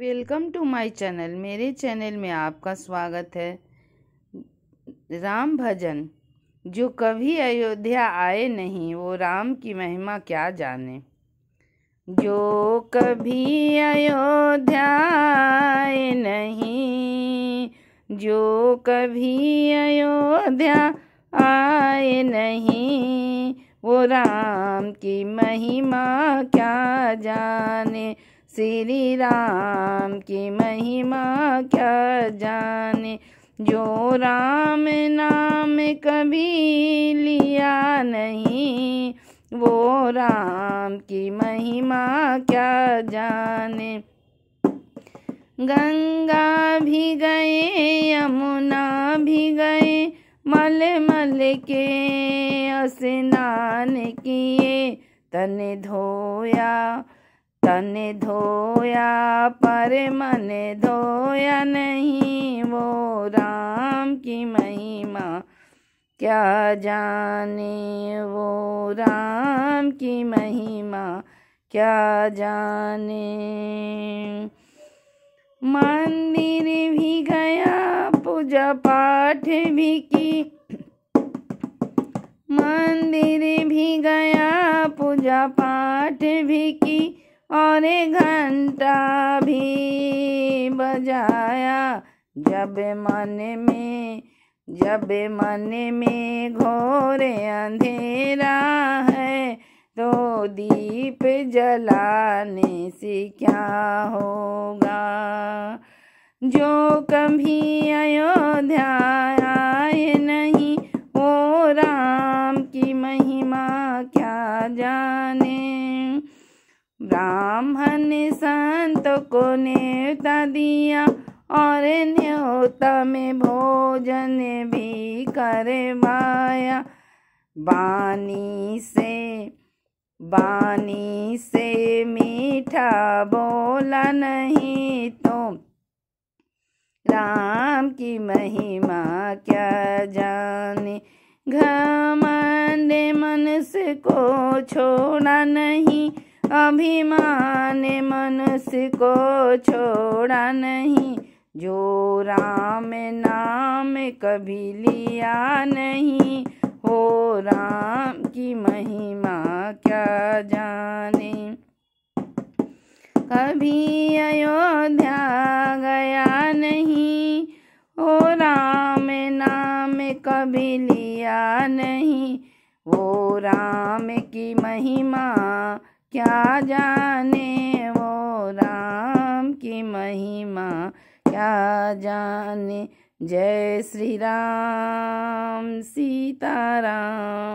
welcome to my channel मेरे channel में आपका स्वागत है राम भजन जो कभी अयोध्या आए नहीं वो राम की महिमा क्या जाने जो कभी अयोध्या आए नहीं जो कभी अयोध्या आए नहीं वो राम की महिमा क्या जाने श्री राम की महिमा क्या जाने जो राम नाम कभी लिया नहीं वो राम की महिमा क्या जाने गंगा भी गए यमुना भी गए मल मल के स्नान किए तन धोया तन धोया पर मन धोया नहीं वो राम की महिमा क्या जाने वो राम की महिमा क्या जाने मंदिर भी गया पूजा पाठ भी की मंदिर भी गया पूजा पाठ भी की और घंटा भी बजाया जब मन में जब मन में घोर अंधेरा है तो दीप जलाने से क्या होगा जो कभी अयोध्या आए नहीं वो राम की महिमा क्या जा ब्राह्मण संत को न्योता दिया और न्योता में भोजन भी करवाया बानी से बानी से मीठा बोला नहीं तो राम की महिमा क्या जाने घमंड मन को छोड़ा नहीं अभिमान मनुष्य को छोड़ा नहीं जो राम नाम कभी लिया नहीं हो राम की महिमा क्या जाने कभी अयोध्या गया नहीं हो राम नाम कभी लिया नहीं वो राम की महिमा क्या जाने वो राम की महिमा क्या जाने जय श्री राम सीता राम